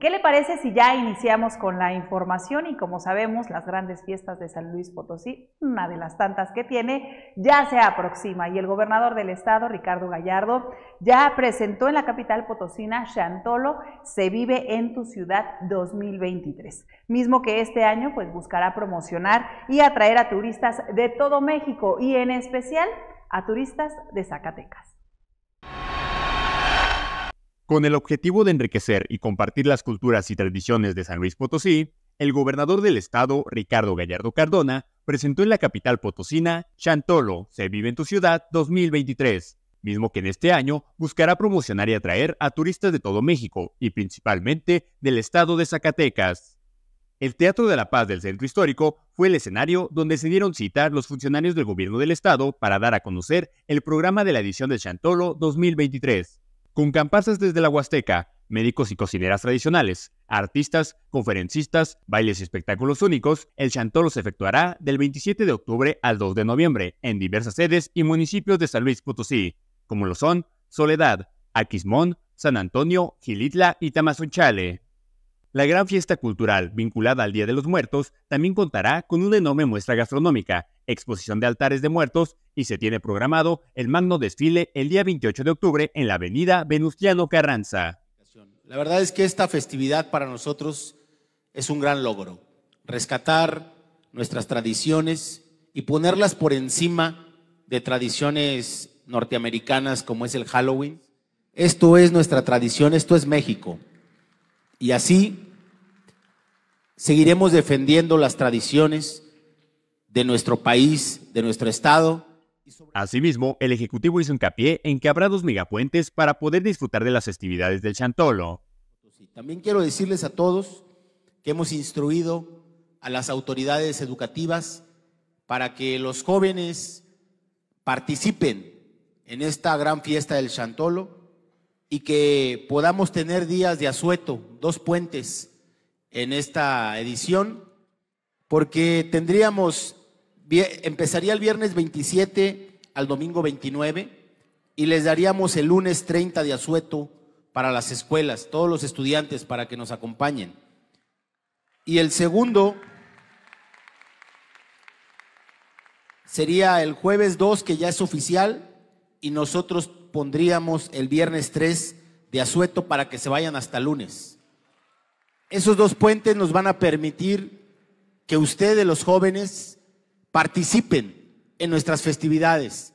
¿Qué le parece si ya iniciamos con la información? Y como sabemos, las grandes fiestas de San Luis Potosí, una de las tantas que tiene, ya se aproxima y el gobernador del estado, Ricardo Gallardo, ya presentó en la capital potosina, Chantolo, Se vive en tu ciudad 2023, mismo que este año pues buscará promocionar y atraer a turistas de todo México y en especial a turistas de Zacatecas. Con el objetivo de enriquecer y compartir las culturas y tradiciones de San Luis Potosí, el gobernador del estado, Ricardo Gallardo Cardona, presentó en la capital potosina Chantolo, se vive en tu ciudad 2023, mismo que en este año buscará promocionar y atraer a turistas de todo México y principalmente del estado de Zacatecas. El Teatro de la Paz del Centro Histórico fue el escenario donde se dieron cita los funcionarios del gobierno del estado para dar a conocer el programa de la edición de Chantolo 2023 con campases desde la Huasteca, médicos y cocineras tradicionales, artistas, conferencistas, bailes y espectáculos únicos, el Chantolo se efectuará del 27 de octubre al 2 de noviembre en diversas sedes y municipios de San Luis Potosí, como lo son Soledad, Aquismón, San Antonio, Gilitla y Tamazunchale. La gran fiesta cultural vinculada al Día de los Muertos también contará con una enorme muestra gastronómica, exposición de altares de muertos y se tiene programado el magno desfile el día 28 de octubre en la avenida Venustiano Carranza. La verdad es que esta festividad para nosotros es un gran logro, rescatar nuestras tradiciones y ponerlas por encima de tradiciones norteamericanas como es el Halloween. Esto es nuestra tradición, esto es México. Y así Seguiremos defendiendo las tradiciones de nuestro país, de nuestro Estado. Asimismo, el Ejecutivo hizo hincapié en que habrá dos megapuentes para poder disfrutar de las festividades del Chantolo. También quiero decirles a todos que hemos instruido a las autoridades educativas para que los jóvenes participen en esta gran fiesta del Chantolo y que podamos tener días de asueto, dos puentes, en esta edición, porque tendríamos, empezaría el viernes 27 al domingo 29 y les daríamos el lunes 30 de asueto para las escuelas, todos los estudiantes para que nos acompañen. Y el segundo sería el jueves 2, que ya es oficial, y nosotros pondríamos el viernes 3 de asueto para que se vayan hasta lunes. Esos dos puentes nos van a permitir que ustedes, los jóvenes, participen en nuestras festividades.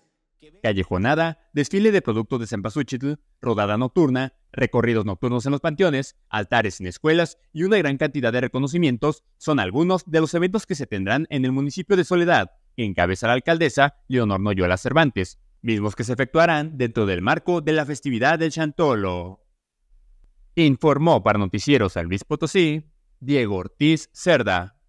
Callejonada, desfile de productos de Zempasúchitl, rodada nocturna, recorridos nocturnos en los panteones, altares en escuelas y una gran cantidad de reconocimientos son algunos de los eventos que se tendrán en el municipio de Soledad, que encabeza la alcaldesa Leonor Noyola Cervantes, mismos que se efectuarán dentro del marco de la festividad del Chantolo. Informó para Noticieros al Luis Potosí, Diego Ortiz Cerda.